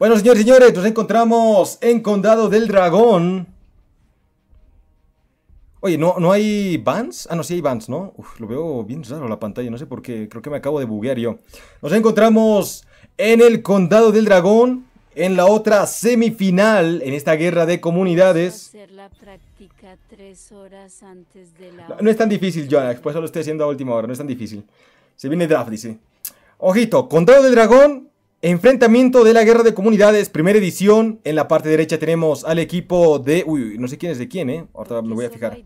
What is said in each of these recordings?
Bueno, señores señores, nos encontramos en Condado del Dragón. Oye, ¿no, ¿no hay Vans? Ah, no, sí hay Vans, ¿no? Uf, lo veo bien raro la pantalla, no sé por qué. Creo que me acabo de buguear yo. Nos encontramos en el Condado del Dragón, en la otra semifinal, en esta guerra de comunidades. No, es tan difícil, por pues lo estoy haciendo a última hora, no es tan difícil. Se viene draft, dice. Ojito, Condado del Dragón, Enfrentamiento de la Guerra de Comunidades, primera edición. En la parte derecha tenemos al equipo de... Uy, no sé quién es de quién, ¿eh? Ahorita me voy a fijar.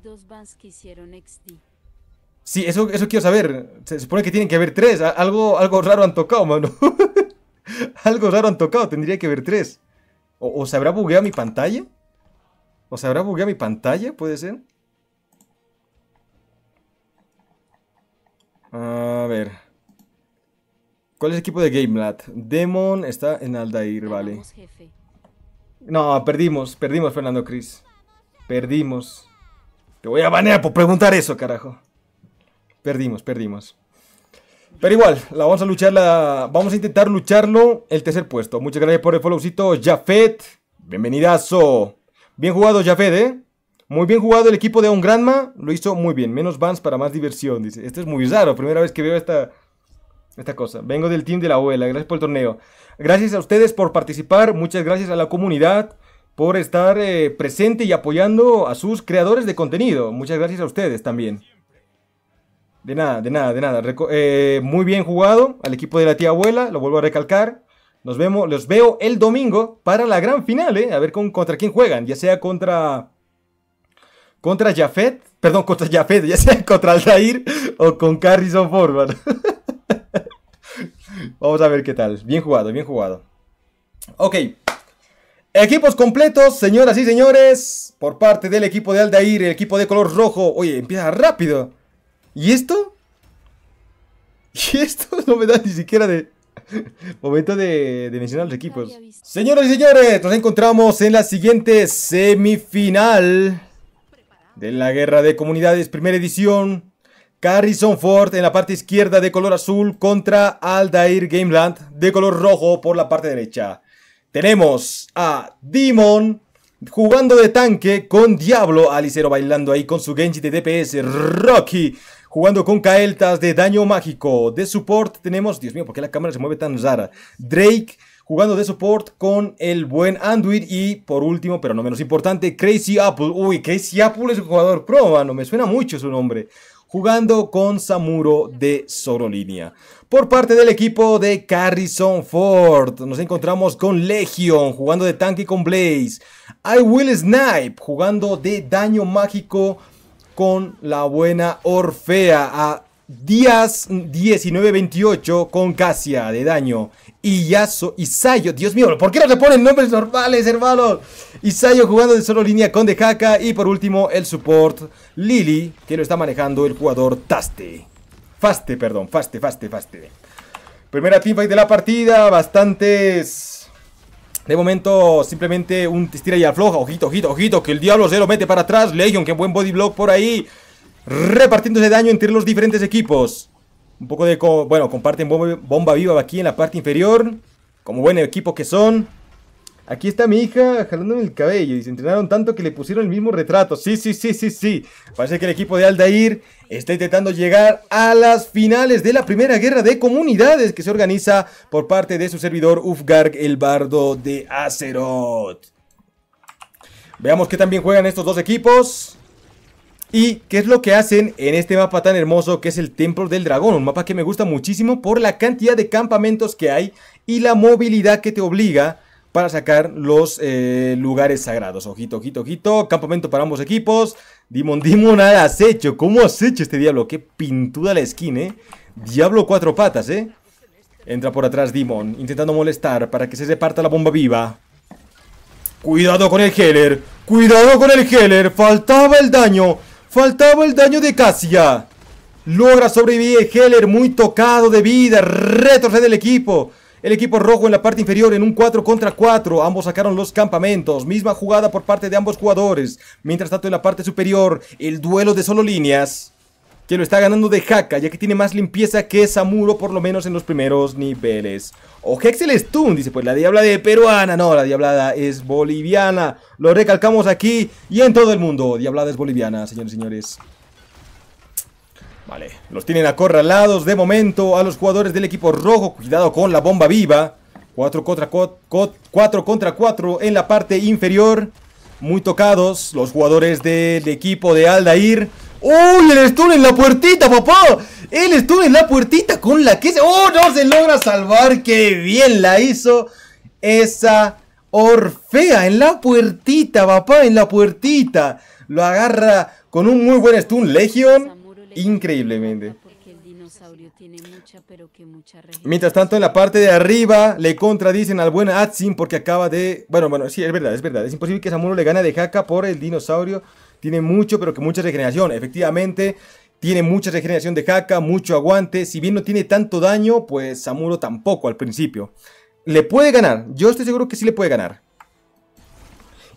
Sí, eso, eso quiero saber. Se supone que tienen que haber tres. Algo, algo raro han tocado, mano. algo raro han tocado. Tendría que haber tres. o se habrá bugueado mi pantalla? ¿O se habrá bugueado mi pantalla? ¿Puede ser? A ver... ¿Cuál es el equipo de GameLat? Demon está en Aldair, vale. No, perdimos, perdimos, Fernando Cris. Perdimos. Te voy a banear por preguntar eso, carajo. Perdimos, perdimos. Pero igual, la vamos a luchar, la... vamos a intentar lucharlo el tercer puesto. Muchas gracias por el followcito, Jafet. Bienvenidazo. Bien jugado, Jafet, ¿eh? Muy bien jugado el equipo de Un Granma. Lo hizo muy bien. Menos bans para más diversión, dice. Esto es muy raro. Primera vez que veo esta, esta cosa. Vengo del team de la abuela. Gracias por el torneo. Gracias a ustedes por participar. Muchas gracias a la comunidad por estar eh, presente y apoyando a sus creadores de contenido. Muchas gracias a ustedes también. De nada, de nada, de nada. Eh, muy bien jugado al equipo de la tía abuela. Lo vuelvo a recalcar. Nos vemos, los veo el domingo para la gran final, eh, A ver contra quién juegan. Ya sea contra. Contra Jafet. Perdón, contra Jafet. Ya sea contra Altair o con Carrison Forward. Vamos a ver qué tal. Bien jugado, bien jugado. Ok. Equipos completos, señoras y señores. Por parte del equipo de Aldair, el equipo de color rojo. Oye, empieza rápido. ¿Y esto? ¿Y esto? No me da ni siquiera de... Momento de, de, mencionar los equipos. Señoras y señores, nos encontramos en la siguiente semifinal de la Guerra de Comunidades, primera edición. Carrison Ford en la parte izquierda de color azul contra Aldair Gameland de color rojo por la parte derecha. Tenemos a Demon jugando de tanque con Diablo, Alicero bailando ahí con su Genji de DPS, Rocky jugando con Caeltas de daño mágico, de support tenemos, Dios mío, ¿por qué la cámara se mueve tan rara? Drake jugando de support con el buen Anduin y por último, pero no menos importante, Crazy Apple, uy, Crazy Apple es un jugador pro, mano, me suena mucho su nombre jugando con Samuro de línea Por parte del equipo de Carrison Ford, nos encontramos con Legion jugando de tanque con Blaze. I Will Snipe jugando de daño mágico con la buena Orfea. A Díaz 1928 con Cassia de daño. Y Yaso. Isayo, Dios mío, ¿por qué no le ponen nombres normales, hermanos? Isayo jugando de solo línea con Dejaka. Y por último, el support Lili, que lo está manejando el jugador Taste. Faste, perdón, Faste, Faste, Faste. Primera teamfight de la partida, bastantes... De momento, simplemente un estira y afloja. Ojito, ojito, ojito, que el Diablo se lo mete para atrás. Legion, que buen body block por ahí. Repartiéndose daño entre los diferentes equipos. Un poco de... bueno, comparten bomba viva aquí en la parte inferior. Como buen equipo que son. Aquí está mi hija jalándome el cabello y se entrenaron tanto que le pusieron el mismo retrato. Sí, sí, sí, sí, sí. Parece que el equipo de Aldair está intentando llegar a las finales de la primera guerra de comunidades que se organiza por parte de su servidor Ufgarg, el bardo de Azeroth. Veamos qué también juegan estos dos equipos. Y qué es lo que hacen en este mapa tan hermoso que es el Templo del Dragón. Un mapa que me gusta muchísimo por la cantidad de campamentos que hay y la movilidad que te obliga para sacar los eh, lugares sagrados. Ojito, ojito, ojito. Campamento para ambos equipos. Dimon, Dimon, has hecho. ¿Cómo has hecho este diablo? Qué pintuda la esquina, eh. Diablo cuatro patas, eh. Entra por atrás Dimon, intentando molestar para que se reparta la bomba viva. Cuidado con el Heller. Cuidado con el Heller. Faltaba el daño. Faltaba el daño de Cassia. Logra sobrevivir Heller, muy tocado de vida. Retrocede el equipo. El equipo rojo en la parte inferior en un 4 contra 4. Ambos sacaron los campamentos. Misma jugada por parte de ambos jugadores. Mientras tanto en la parte superior, el duelo de solo líneas. Que lo está ganando de jaca, ya que tiene más limpieza que Samuro, por lo menos en los primeros niveles. O Hexel Stun, dice, pues la diabla de peruana. No, la diablada es boliviana. Lo recalcamos aquí y en todo el mundo. Diablada es boliviana, señores y señores los tienen acorralados de momento a los jugadores del equipo rojo. Cuidado con la bomba viva. 4 contra 4, contra en la parte inferior. Muy tocados los jugadores del equipo de Aldair. ¡Uy! ¡Oh, el stun en la puertita, papá. El stun en la puertita con la que ¡Oh! No se logra salvar. ¡Qué bien la hizo esa Orfea! En la puertita, papá. En la puertita. Lo agarra con un muy buen stun Legion increíblemente. Mientras tanto, en la parte de arriba le contradicen al buen Atsin porque acaba de... Bueno, bueno, sí, es verdad, es verdad. Es imposible que Samuro le gane de Jaca por el dinosaurio. Tiene mucho, pero que mucha regeneración. Efectivamente, tiene mucha regeneración de Jaca. mucho aguante. Si bien no tiene tanto daño, pues Samuro tampoco al principio. Le puede ganar. Yo estoy seguro que sí le puede ganar.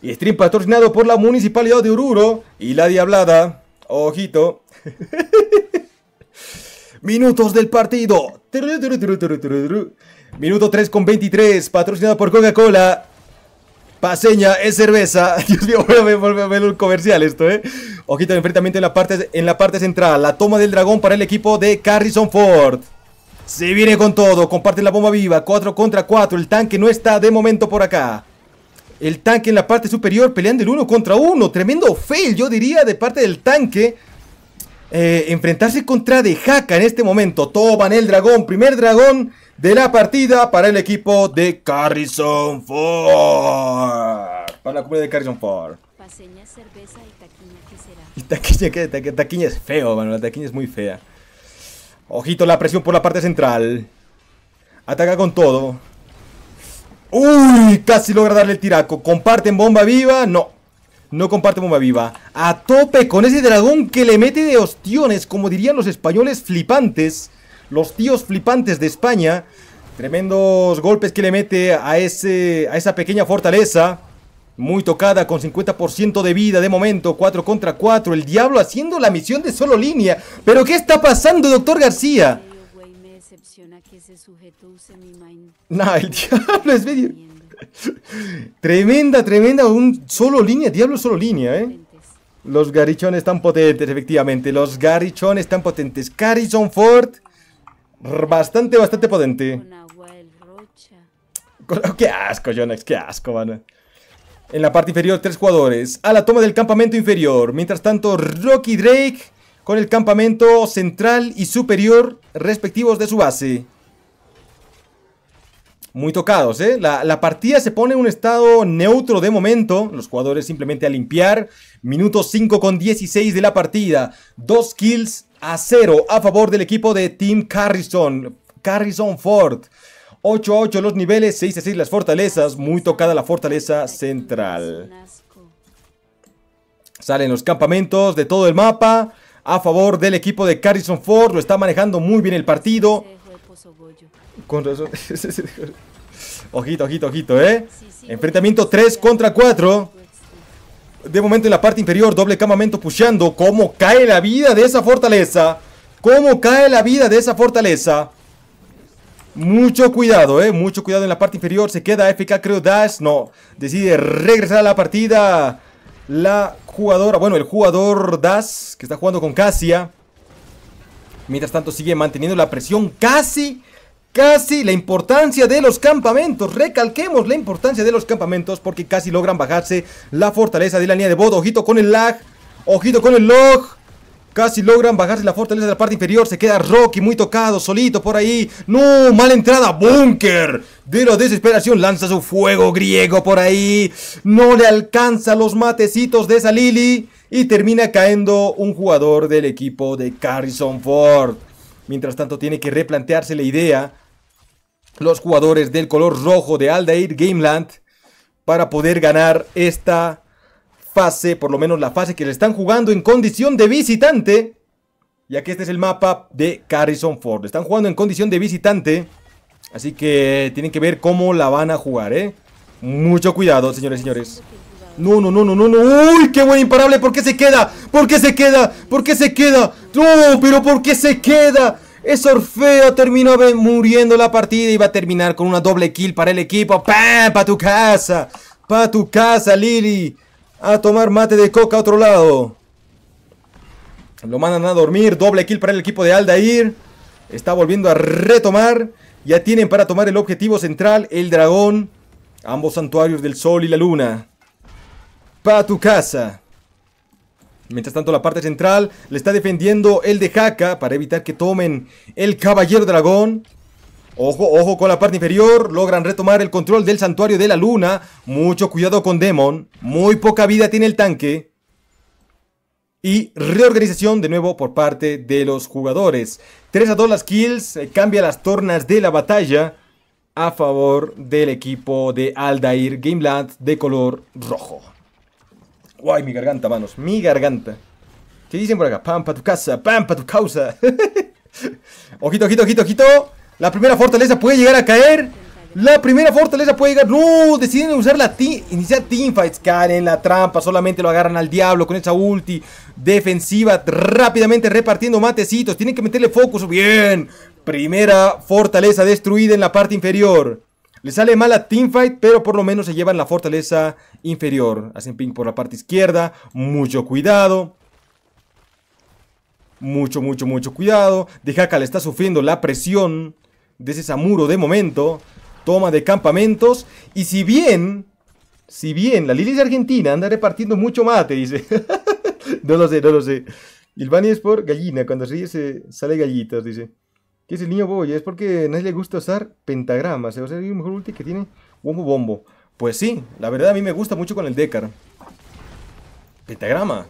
Y stream patrocinado por la Municipalidad de Oruro y la Diablada. Ojito. Minutos del partido. Minuto 3 con 23, patrocinado por Coca-Cola. Paseña es cerveza. Dios mío, voy a, ver un comercial esto, ¿eh? Ojito de enfrentamiento en la, parte, en la parte central. La toma del dragón para el equipo de Carrison Ford. Se viene con todo. Comparte la bomba viva. 4 contra 4. El tanque no está de momento por acá. El tanque en la parte superior peleando el 1 contra 1. Tremendo fail, yo diría, de parte del tanque. Eh, enfrentarse contra De Jaca en este momento. Toman el dragón, primer dragón de la partida para el equipo de Carrison Ford. Para la cumbre de Carrison Ford. Paseña, cerveza y taquiña, ¿qué taquiña es feo, mano. La taquiña es muy fea. Ojito la presión por la parte central. Ataca con todo. Uy, casi logra darle el tiraco. Comparten bomba viva. No, no comparte bomba viva. A tope con ese dragón que le mete de ostiones, como dirían los españoles flipantes. Los tíos flipantes de España. Tremendos golpes que le mete a, ese, a esa pequeña fortaleza. Muy tocada, con 50% de vida de momento, 4 contra 4. El diablo haciendo la misión de solo línea. ¿Pero qué está pasando, doctor García? No, el diablo es medio. tremenda, tremenda. Un solo línea, diablo solo línea, eh. Los garichones tan potentes, efectivamente. Los garichones tan potentes. Carrison Ford. Bastante, bastante potente. Oh, qué asco, Jonex, qué asco, mano. En la parte inferior, tres jugadores. A la toma del campamento inferior. Mientras tanto, Rocky Drake con el campamento central y superior respectivos de su base muy tocados. ¿eh? La, partida se pone en un estado neutro de momento. Los jugadores simplemente a limpiar. Minuto 5 con 16 de la partida. Dos kills a cero a favor del equipo de Team Carrison. Carrison Ford. 8 a 8 los niveles, 6 a 6 las fortalezas. Muy tocada la fortaleza central. Salen los campamentos de todo el mapa. A favor del equipo de Carrison Ford. Lo está manejando muy bien el partido. Con razón. ojito, ojito, ojito, ¿eh? Enfrentamiento 3 contra 4. De momento en la parte inferior, doble camamento pusheando. ¿Cómo cae la vida de esa fortaleza? ¿Cómo cae la vida de esa fortaleza? Mucho cuidado, eh. Mucho cuidado en la parte inferior. Se queda FK, creo, Dash. No. Decide regresar a la partida. La jugadora, bueno, el jugador Dash, que está jugando con Cassia. Mientras tanto sigue manteniendo la presión. Casi Casi la importancia de los campamentos. Recalquemos la importancia de los campamentos porque casi logran bajarse la fortaleza de la línea de bodo Ojito con el lag. Ojito con el log. Casi logran bajarse la fortaleza de la parte inferior. Se queda Rocky muy tocado, solito por ahí. ¡No! ¡Mala entrada! ¡Búnker! De la desesperación lanza su fuego griego por ahí. No le alcanza los matecitos de esa Lily. Y termina cayendo un jugador del equipo de Carrison Ford. Mientras tanto tiene que replantearse la idea los jugadores del color rojo de Aldair Gameland para poder ganar esta fase, por lo menos la fase que le están jugando en condición de visitante. Ya que este es el mapa de Carrison Ford. Están jugando en condición de visitante. Así que tienen que ver cómo la van a jugar, ¿eh? Mucho cuidado, señores y señores. No, no, no, no, no, no. ¡Uy, qué buen imparable! ¿Por qué se queda? ¿Por qué se queda? ¿Por qué se queda? ¡No, pero por qué se queda! Es Orfeo, terminó muriendo la partida y va a terminar con una doble kill para el equipo. ¡Pam! ¡Pa tu casa! ¡Pa tu casa, Lili! A tomar mate de coca a otro lado. Lo mandan a dormir. Doble kill para el equipo de Aldair. Está volviendo a retomar. Ya tienen para tomar el objetivo central, el dragón. Ambos santuarios del sol y la luna. A tu casa. Mientras tanto la parte central le está defendiendo el de Haka para evitar que tomen el Caballero Dragón. Ojo, ojo con la parte inferior, logran retomar el control del Santuario de la Luna. Mucho cuidado con Demon, muy poca vida tiene el tanque. Y reorganización de nuevo por parte de los jugadores. 3 a 2 las kills, eh, cambia las tornas de la batalla a favor del equipo de Aldair Gameland de color rojo. Ay, mi garganta, manos. Mi garganta. ¿Qué dicen por acá? ¡Pam, Pampa tu casa, pampa tu causa. ojito, ojito, ojito, ojito. La primera fortaleza puede llegar a caer. La primera fortaleza puede llegar. ¡No! Deciden usar la team. Iniciar teamfights. Caen la trampa. Solamente lo agarran al diablo con esa ulti. Defensiva. Rápidamente repartiendo matecitos. Tienen que meterle focus. Bien. Primera fortaleza destruida en la parte inferior. Le sale mal a Teamfight, pero por lo menos se llevan la fortaleza inferior. Hacen ping por la parte izquierda. Mucho cuidado. Mucho, mucho, mucho cuidado. Dejaka le está sufriendo la presión de ese Samuro de momento. Toma de campamentos. Y si bien, si bien la Lili de Argentina anda repartiendo mucho mate, dice. no lo sé, no lo sé. El Bani es por gallina. Cuando ríe se sale gallitas, dice que es el niño boy? es porque a nadie le gusta usar pentagramas, ¿eh? o sea, es el mejor ulti que tiene Bombo Bombo. Pues sí, la verdad a mí me gusta mucho con el Dekar. Pentagrama.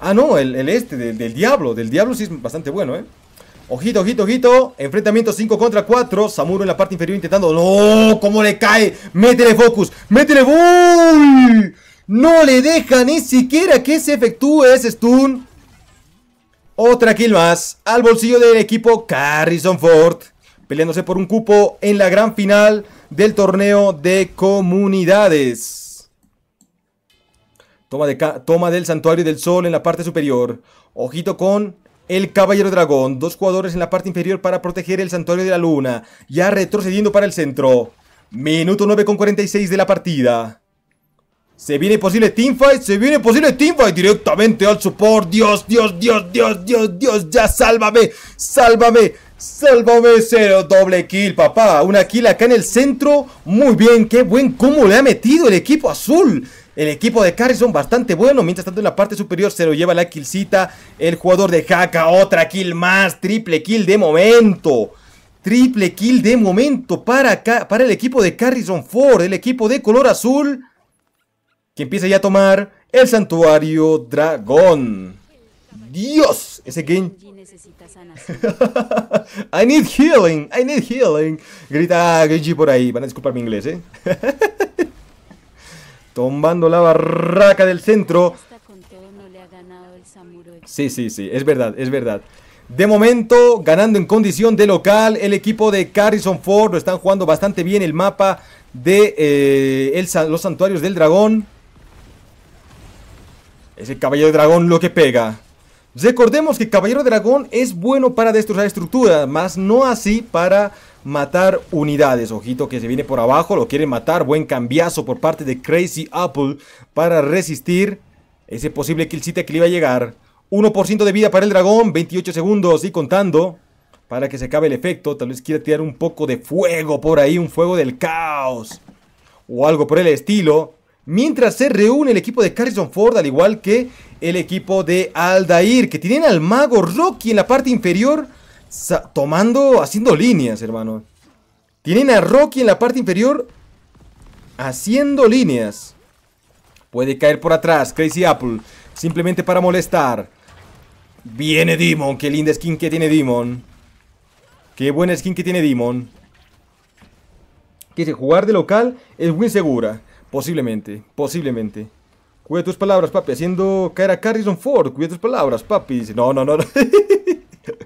Ah, no, el, este, del, del, diablo, del diablo sí es bastante bueno, ¿eh? Ojito, ojito, ojito. Enfrentamiento 5 contra 4. Samuro en la parte inferior intentando... ¡No! ¿Cómo le cae? ¡Métele focus! ¡Métele bull! No le deja ni siquiera que se efectúe ese stun. Otra kill más al bolsillo del equipo Carrison Ford, peleándose por un cupo en la gran final del torneo de comunidades. Toma, del Santuario del Sol en la parte superior. Ojito con el Caballero Dragón. Dos jugadores en la parte inferior para proteger el Santuario de la Luna. Ya retrocediendo para el centro. Minuto 9 con 46 de la partida. Se viene posible teamfight, se viene posible teamfight directamente al support. Dios, Dios, Dios, Dios, Dios, Dios, ya sálvame, sálvame, sálvame. Cero doble kill, papá. Una kill acá en el centro. Muy bien, qué buen cómo le ha metido el equipo azul. El equipo de Carrison bastante bueno. Mientras tanto, en la parte superior se lo lleva la killcita. El jugador de Haka, otra kill más. Triple kill de momento. Triple kill de momento para, para el equipo de Carrison Ford. El equipo de color azul que empieza ya a tomar el santuario dragón. Dios, ese sanación. I need healing, I need healing. Grita Genji por ahí, van a disculpar mi inglés, ¿eh? Tomando la barraca del centro. Sí, sí, sí, es verdad, es verdad. De momento, ganando en condición de local, el equipo de Carrison Ford lo están jugando bastante bien el mapa de eh, los santuarios del dragón. Es el caballero dragón lo que pega. Recordemos que el caballero de dragón es bueno para destrozar estructuras, más no así para matar unidades. Ojito que se viene por abajo, lo quiere matar. Buen cambiazo por parte de Crazy Apple para resistir ese posible killcita que le iba a llegar. 1% de vida para el dragón, 28 segundos y contando para que se acabe el efecto. Tal vez quiera tirar un poco de fuego por ahí, un fuego del caos o algo por el estilo mientras se reúne el equipo de carrison Ford, al igual que el equipo de Aldair, que tienen al mago Rocky en la parte inferior, tomando, haciendo líneas, hermano. Tienen a Rocky en la parte inferior, haciendo líneas. Puede caer por atrás, Crazy Apple, simplemente para molestar. Viene Demon, qué linda skin que tiene Demon. Qué buena skin que tiene Demon. Que jugar de local es muy segura. Posiblemente, posiblemente. Cuide tus palabras, papi. Haciendo caer a Carrison Ford. Cuide tus palabras, papi. No, no, no.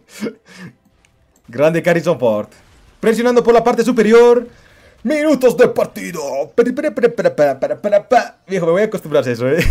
Grande Carrison Ford. Presionando por la parte superior. Minutos de partido. Viejo, me voy a acostumbrar a eso, ¿eh?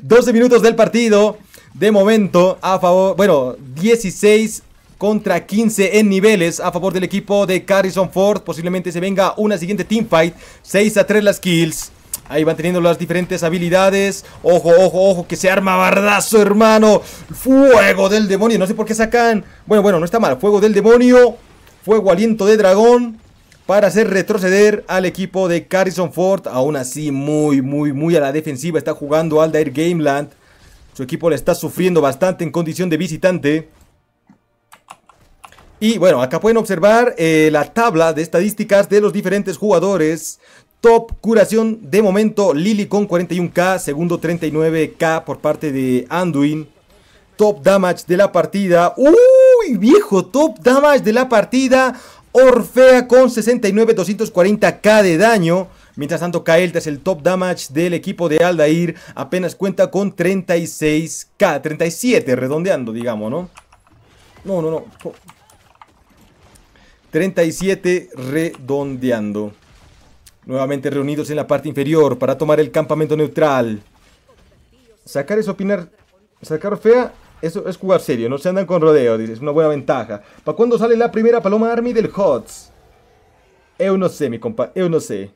12 minutos del partido. De momento, a favor. Bueno, 16 contra 15 en niveles a favor del equipo de Carrison Ford. Posiblemente se venga una siguiente teamfight. 6 a 3 las kills. Ahí van teniendo las diferentes habilidades. Ojo, ojo, ojo, que se arma bardazo, hermano. Fuego del demonio. No sé por qué sacan. Bueno, bueno, no está mal. Fuego del demonio. Fuego aliento de dragón. Para hacer retroceder al equipo de Carrison Ford. Aún así, muy, muy, muy a la defensiva. Está jugando Aldair Gameland. Su equipo le está sufriendo bastante en condición de visitante. Y bueno, acá pueden observar eh, la tabla de estadísticas de los diferentes jugadores. Top curación de momento, Lili con 41k, segundo 39k por parte de Anduin. Top damage de la partida. ¡Uy, viejo! Top damage de la partida. Orfea con 69, 240k de daño. Mientras tanto, Kael'Thas, el top damage del equipo de Aldair, apenas cuenta con 36k, 37, redondeando, digamos, ¿no? No, no, no. 37 redondeando. Nuevamente reunidos en la parte inferior para tomar el campamento neutral. Sacar es opinar. Sacar fea eso es jugar serio. No se andan con rodeo, Es una buena ventaja. ¿Para cuándo sale la primera paloma army del HOTS? yo no sé, mi compa. yo no sé.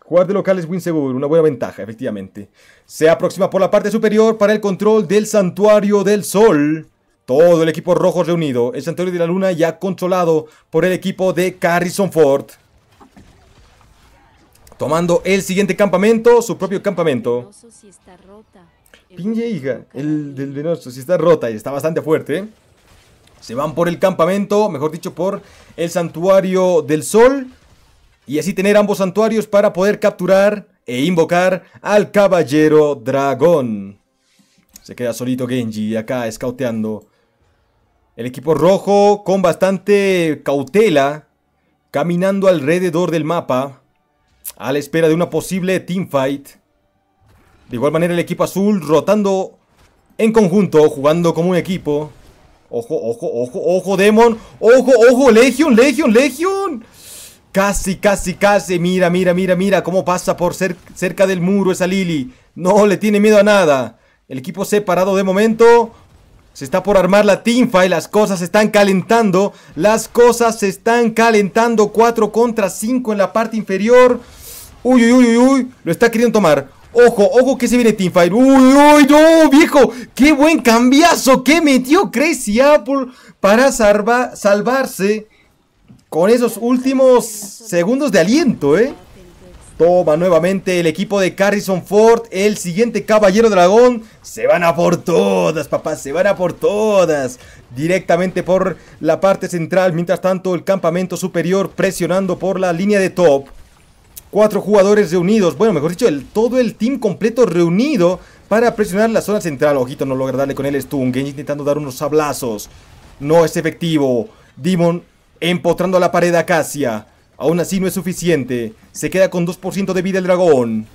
Jugar de local es win seguro. Una buena ventaja, efectivamente. Se aproxima por la parte superior para el control del Santuario del Sol. Todo el equipo rojo reunido. El Santuario de la Luna ya controlado por el equipo de Carrison Ford. Tomando el siguiente campamento, su propio campamento. Pinche hija, el del venoso, si está rota y está bastante fuerte. Se van por el campamento, mejor dicho, por el Santuario del Sol. Y así tener ambos santuarios para poder capturar e invocar al Caballero Dragón. Se queda solito Genji acá escauteando el equipo rojo con bastante cautela, caminando alrededor del mapa, a la espera de una posible teamfight. De igual manera el equipo azul rotando en conjunto, jugando como un equipo. Ojo, ojo, ojo, ojo, Demon. Ojo, ojo, Legion, Legion, Legion. Casi, casi, casi. Mira, mira, mira, mira cómo pasa por cerca del muro esa Lily. No le tiene miedo a nada. El equipo separado de momento. Se está por armar la teamfight, las cosas se están calentando, las cosas se están calentando, 4 contra 5 en la parte inferior. Uy, uy, uy, uy, lo está queriendo tomar. Ojo, ojo que se viene Teamfight. Uy, uy, no, viejo. Qué buen cambiazo que metió Crazy Apple para salvarse con esos últimos segundos de aliento, eh. Toma nuevamente el equipo de Carrison Ford. El siguiente caballero dragón. Se van a por todas, papá. Se van a por todas. Directamente por la parte central. Mientras tanto, el campamento superior presionando por la línea de top. Cuatro jugadores reunidos. Bueno, mejor dicho, el, todo el team completo reunido para presionar la zona central. Ojito, no logra darle con el stun. Genji intentando dar unos sablazos. No es efectivo. Demon empotrando a la pared a Acacia. Aún así no es suficiente. Se queda con 2% de vida el dragón.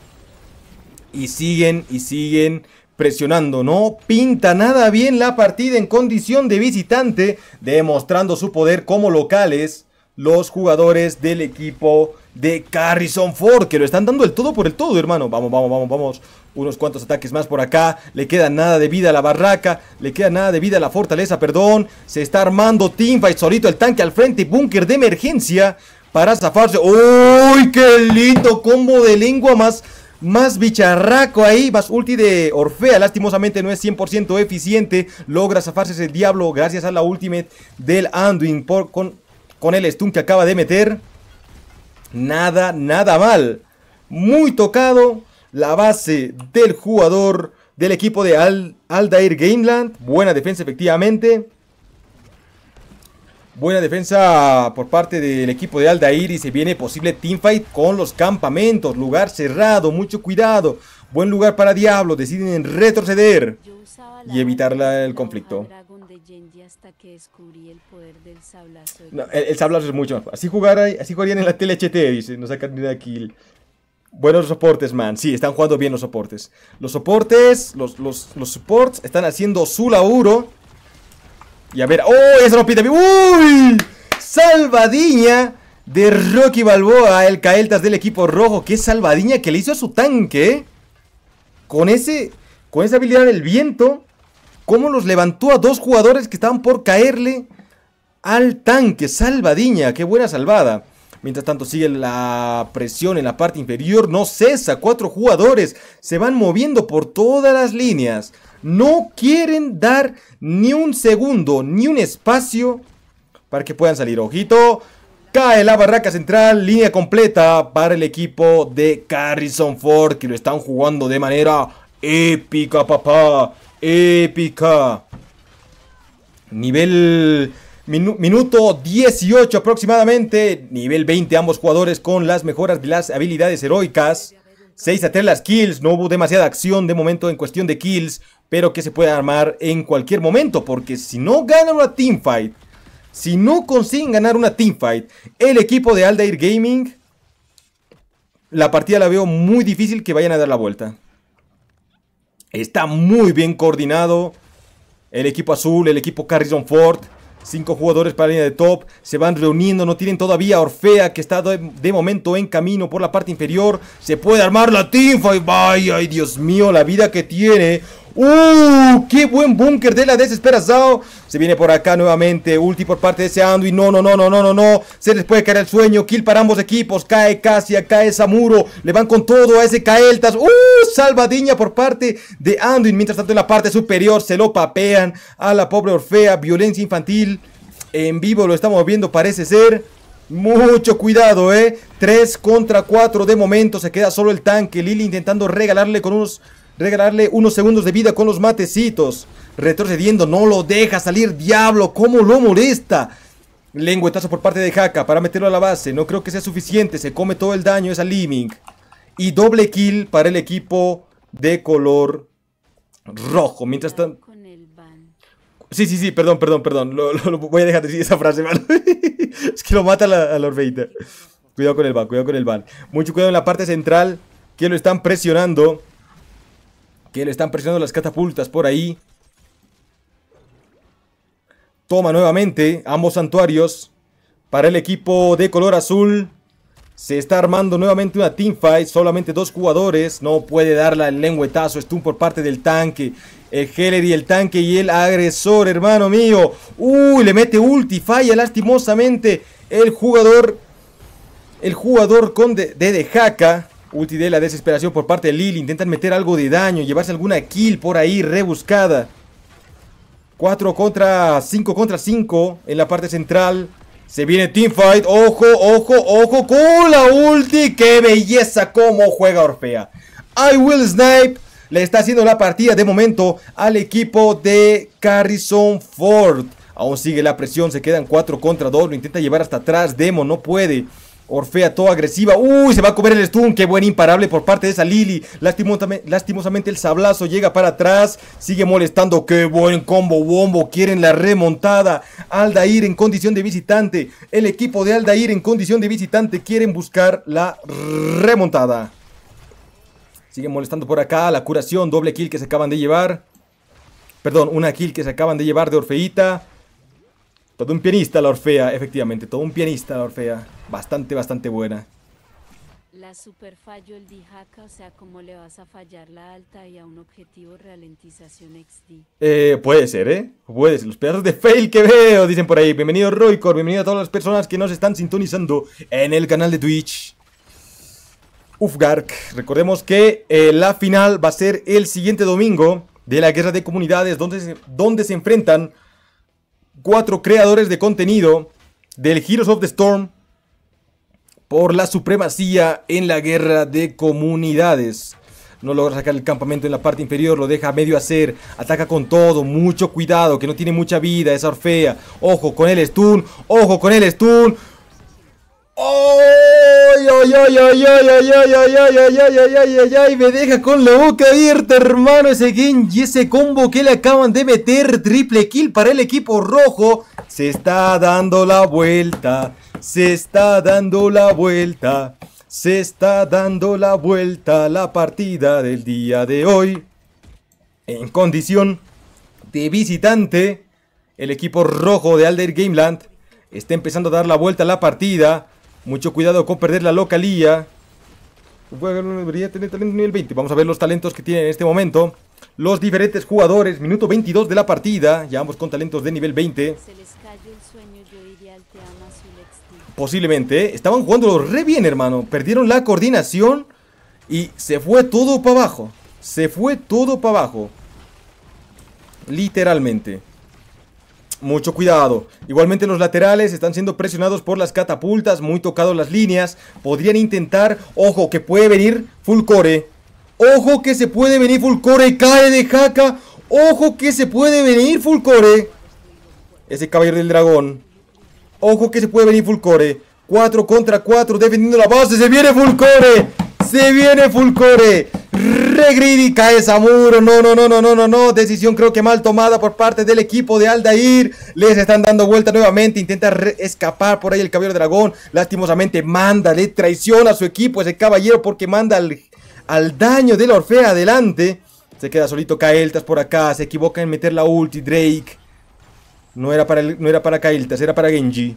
Y siguen y siguen presionando. No pinta nada bien la partida en condición de visitante. Demostrando su poder como locales los jugadores del equipo de Carrison Ford. Que lo están dando el todo por el todo, hermano. Vamos, vamos, vamos, vamos. Unos cuantos ataques más por acá. Le queda nada de vida a la barraca. Le queda nada de vida a la fortaleza, perdón. Se está armando Teamfight solito el tanque al frente. Búnker de emergencia para zafarse. ¡Uy, qué lindo combo de lengua más, más bicharraco ahí! Más ulti de Orfea. Lastimosamente no es 100% eficiente. Logra zafarse ese diablo gracias a la ultimate del Anduin con, con el stun que acaba de meter. Nada, nada mal. Muy tocado la base del jugador del equipo de Al Aldair Gameland. Buena defensa efectivamente. Buena defensa por parte del equipo de Aldair y se viene posible teamfight con los campamentos. Lugar cerrado, mucho cuidado. Buen lugar para Diablo. Deciden retroceder y evitar el conflicto. el, sablazo es mucho Así, jugar, así jugarían en la TLHT dice. No sacan de aquí. Buenos soportes, man. Sí, están jugando bien los soportes. Los soportes, los, los, los supports están haciendo su laburo. Y a ver, ¡oh! Eso no pide. ¡Uy! Salvadiña de Rocky Balboa, el Caeltas del equipo rojo. ¡Qué salvadiña que le hizo a su tanque! ¿eh? Con ese. Con esa habilidad del viento. Cómo los levantó a dos jugadores que estaban por caerle al tanque. Salvadiña, qué buena salvada. Mientras tanto sigue la presión en la parte inferior, no cesa, cuatro jugadores se van moviendo por todas las líneas no quieren dar ni un segundo, ni un espacio para que puedan salir. Ojito, cae la barraca central, línea completa para el equipo de Carrison Ford, que lo están jugando de manera épica, papá, épica. Nivel... minuto 18 aproximadamente, nivel 20 ambos jugadores con las mejoras de las habilidades heroicas. 6 a 3 las kills, no hubo demasiada acción de momento en cuestión de kills, pero que se puede armar en cualquier momento, porque si no ganan una teamfight, si no consiguen ganar una teamfight, el equipo de Aldair Gaming, la partida la veo muy difícil que vayan a dar la vuelta. Está muy bien coordinado el equipo azul, el equipo Carrison Ford. Cinco jugadores para la línea de top. Se van reuniendo. No tienen todavía Orfea que está de, momento en camino por la parte inferior. Se puede armar la teamfight. Vaya, ay Dios mío, la vida que tiene. ¡Uh! ¡Qué buen búnker de la desesperazao! Se viene por acá nuevamente. Ulti por parte de ese Anduin, no, no, no, no, no, no, no. Se les puede caer el sueño. Kill para ambos equipos. Cae Cassia, cae Samuro. Le van con todo a ese Caeltas. ¡Uh! Salvadiña por parte de Anduin. Mientras tanto, en la parte superior se lo papean a la pobre Orfea. Violencia infantil. En vivo lo estamos viendo, parece ser. Mucho cuidado, eh. 3 contra 4 de momento. Se queda solo el tanque. Lili intentando regalarle con unos regalarle unos segundos de vida con los matecitos. Retrocediendo, no lo deja salir, diablo, cómo lo molesta. Lengüetazo por parte de Haka para meterlo a la base. No creo que sea suficiente. Se come todo el daño esa Liming. Y doble kill para el equipo de color rojo. Mientras tanto... Sí, sí, sí, perdón, perdón, perdón. voy a dejar decir esa frase, mano. es que lo mata la, la Cuidado con el ban, cuidado con el ban Mucho cuidado en la parte central que lo están presionando. Que le están presionando las catapultas por ahí. Toma nuevamente ambos santuarios. Para el equipo de color azul. Se está armando nuevamente una teamfight. Solamente dos jugadores. No puede darla el lenguetazo Stun por parte del tanque. El Heller y el tanque y el agresor, hermano mío. Uy, le mete ulti. Falla lastimosamente el jugador. El jugador con de, de, Ulti de la desesperación por parte de Lil. Intentan meter algo de daño. Llevarse alguna kill por ahí rebuscada. 4 contra 5 contra 5 en la parte central. Se viene teamfight. Ojo, ojo, ojo con la ulti. ¡Qué belleza! ¿Cómo juega Orfea? I will snipe. Le está haciendo la partida de momento al equipo de Carrison Ford. Aún sigue la presión. Se quedan 4 contra 2. Lo intenta llevar hasta atrás. Demo no puede. Orfea todo agresiva. ¡Uy! Se va a comer el stun. ¡Qué buen imparable por parte de esa Lili, Lastimosamente, lastimosamente el sablazo llega para atrás. Sigue molestando. ¡Qué buen combo bombo! Quieren la remontada. Aldair en condición de visitante. El equipo de Aldair en condición de visitante. Quieren buscar la remontada. Sigue molestando por acá. La curación. Doble kill que se acaban de llevar. Perdón, una kill que se acaban de llevar de Orfeita. Todo un pianista la Orfea, efectivamente, todo un pianista la Orfea. Bastante, bastante buena. La super fallo el o sea, ¿cómo le vas a fallar la alta y a un objetivo ralentización XD? Eh, puede ser, ¿eh? Puede ser. Los pedazos de fail que veo, dicen por ahí. Bienvenido Roycor, bienvenido a todas las personas que nos están sintonizando en el canal de Twitch. Ufgark, recordemos que eh, la final va a ser el siguiente domingo de la guerra de comunidades, donde donde se enfrentan cuatro creadores de contenido del Heroes of the Storm por la supremacía en la guerra de comunidades. No logra sacar el campamento en la parte inferior, lo deja medio hacer, ataca con todo, mucho cuidado, que no tiene mucha vida, es Orfea. Ojo con el stun, ojo con el stun. Me deja con la boca abierta, hermano, ese game y ese combo que le acaban de meter. Triple kill para el equipo rojo. Se está dando la vuelta, se está dando la vuelta, se está dando la vuelta la partida del día de hoy. En condición de visitante, el equipo rojo de Alder Gameland está empezando a dar la vuelta a la partida. Mucho cuidado con perder la localía. Debería tener talento nivel 20. Vamos a ver los talentos que tiene en este momento. Los diferentes jugadores. Minuto 22 de la partida. Ya vamos con talentos de nivel 20. Posiblemente. ¿eh? Estaban jugando re bien, hermano. Perdieron la coordinación. Y se fue todo para abajo. Se fue todo para abajo. Literalmente mucho cuidado. Igualmente los laterales están siendo presionados por las catapultas, muy tocados las líneas. Podrían intentar, ojo, que puede venir Fulcore, Ojo que se puede venir Fulcore, cae de jaca. Ojo que se puede venir Fulcore, Ese caballero del dragón. Ojo que se puede venir Fulcore, 4 contra 4 defendiendo la base. Se viene Fulcore, Se viene Fulcore y cae Samuro No, no, no, no, no, no, no. Decisión creo que mal tomada por parte del equipo de Aldair. Les están dando vuelta nuevamente. Intenta escapar por ahí el caballero dragón. Lastimosamente manda, le traiciona a su equipo ese caballero porque manda al, daño de la Orfea adelante. Se queda solito Caeltas por acá. Se equivoca en meter la ulti. Drake. No era para, el, no era para era para Genji.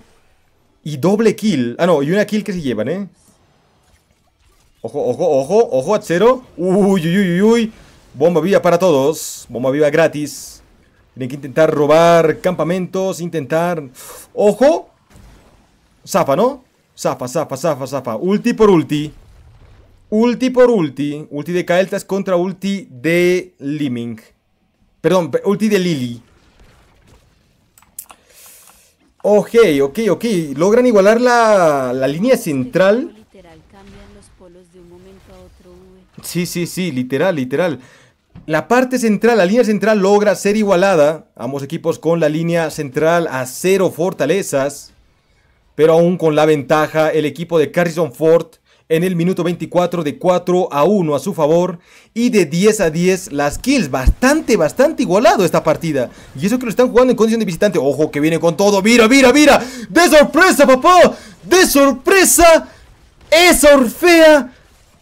Y doble kill. Ah, no, y una kill que se llevan, ¿eh? Ojo, ojo, ojo, ojo, cero. Uy, uy, uy, uy. Bomba viva para todos. Bomba viva gratis. Tienen que intentar robar campamentos, intentar... ¡Ojo! Zafa, ¿no? Zafa, zafa, zafa, zafa. Ulti por ulti. Ulti por ulti. Ulti de Kael'thas contra ulti de Liming. Perdón, ulti de Lili. Ok, ok, ok. Logran igualar la, la línea central. Sí, sí, sí, literal, literal. La parte central, la línea central logra ser igualada, ambos equipos con la línea central a cero fortalezas, pero aún con la ventaja el equipo de Carrison Ford en el minuto 24 de 4 a 1 a su favor y de 10 a 10 las kills. Bastante, bastante igualado esta partida. Y eso que lo están jugando en condición de visitante. Ojo que viene con todo. Mira, mira, mira. De sorpresa, papá. De sorpresa. Es Orfea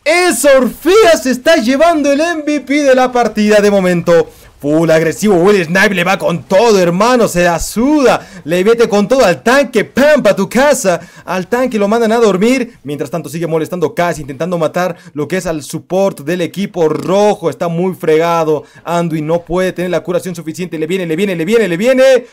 es Orfea se está llevando el MVP de la partida de momento. Full agresivo, Will Snipe le va con todo, hermano, se la suda. Le vete con todo al tanque, pam, para tu casa. Al tanque lo mandan a dormir. Mientras tanto sigue molestando casi, intentando matar lo que es al support del equipo rojo. Está muy fregado. Anduin no puede tener la curación suficiente. Le viene, le viene, le viene, le viene.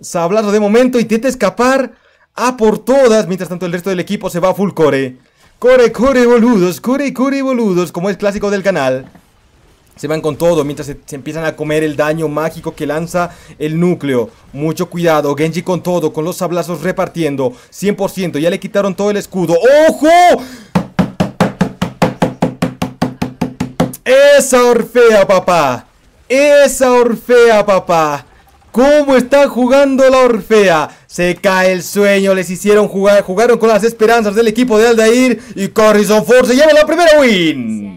Sablazo de momento, intenta escapar. A por todas. Mientras tanto el resto del equipo se va a full core. ¡Core, corre, boludos, y core boludos Como es clásico del canal se van con todo mientras se, empiezan a comer el daño mágico que lanza el núcleo. Mucho cuidado, Genji con todo, con los sablazos repartiendo. 100%, ya le quitaron todo el escudo. ¡Ojo! Esa Orfea, papá. Esa Orfea, papá. ¿Cómo está jugando la Orfea? Se cae el sueño, les hicieron jugar, jugaron con las esperanzas del equipo de Aldair y Corrison Force lleva la primera win.